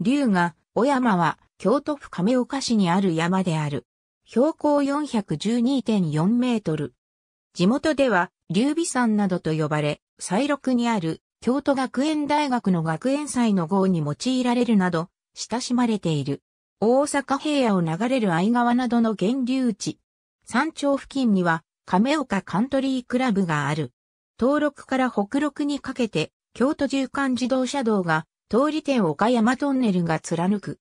龍が、小山は、京都府亀岡市にある山である。標高412.4メートル。地元では、龍尾山などと呼ばれ、西麓にある京都学園大学の学園祭の号に用いられるなど、親しまれている。大阪平野を流れる愛川などの源流地。山頂付近には、亀岡カントリークラブがある。登録から北陸にかけて、京都縦貫自動車道が通り店岡山トンネルが貫く。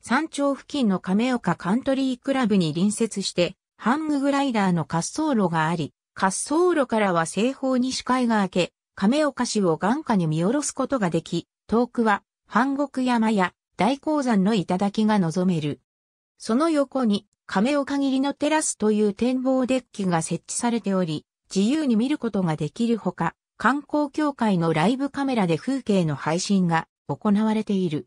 山頂付近の亀岡カントリークラブに隣接して、ハンググライダーの滑走路があり、滑走路からは西方に視界が明け、亀岡市を眼下に見下ろすことができ、遠くは、半国山や大鉱山の頂が望める。その横に、亀岡切りのテラスという展望デッキが設置されており、自由に見ることができるほか、観光協会のライブカメラで風景の配信が行われている。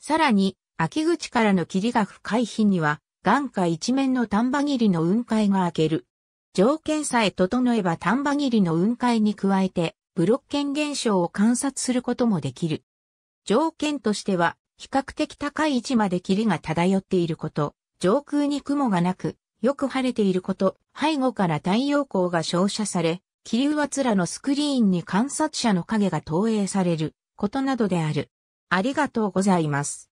さらに、秋口からの霧が深い日には、眼下一面の丹波霧の雲海が開ける。条件さえ整えば丹波霧の雲海に加えて、ブロッケン現象を観察することもできる。条件としては、比較的高い位置まで霧が漂っていること、上空に雲がなく、よく晴れていること、背後から太陽光が照射され、気流は面のスクリーンに観察者の影が投影されることなどである。ありがとうございます。